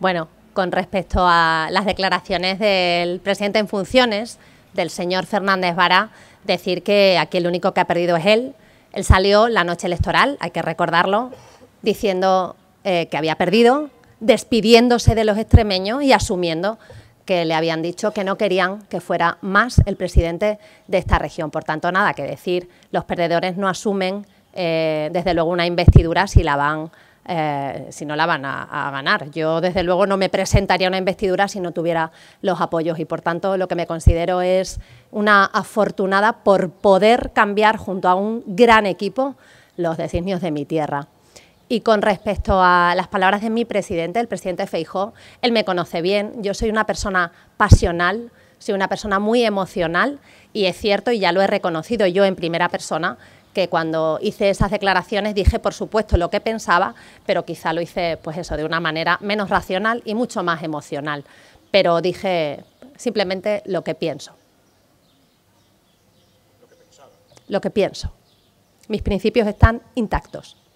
Bueno, con respecto a las declaraciones del presidente en funciones, del señor Fernández Vara, decir que aquí el único que ha perdido es él. Él salió la noche electoral, hay que recordarlo, diciendo eh, que había perdido, despidiéndose de los extremeños y asumiendo que le habían dicho que no querían que fuera más el presidente de esta región. Por tanto, nada que decir, los perdedores no asumen, eh, desde luego, una investidura si la van eh, si no la van a, a, ganar. Yo, desde luego, no me presentaría una investidura si no tuviera los apoyos y, por tanto, lo que me considero es una afortunada por poder cambiar junto a un gran equipo los designios de mi tierra. Y con respecto a las palabras de mi presidente, el presidente Feijó, él me conoce bien, yo soy una persona pasional, soy una persona muy emocional y es cierto, y ya lo he reconocido yo en primera persona, que cuando hice esas declaraciones dije, por supuesto, lo que pensaba, pero quizá lo hice, pues eso, de una manera menos racional y mucho más emocional. Pero dije simplemente lo que pienso. Lo que, Lo que pienso. Mis principios están intactos.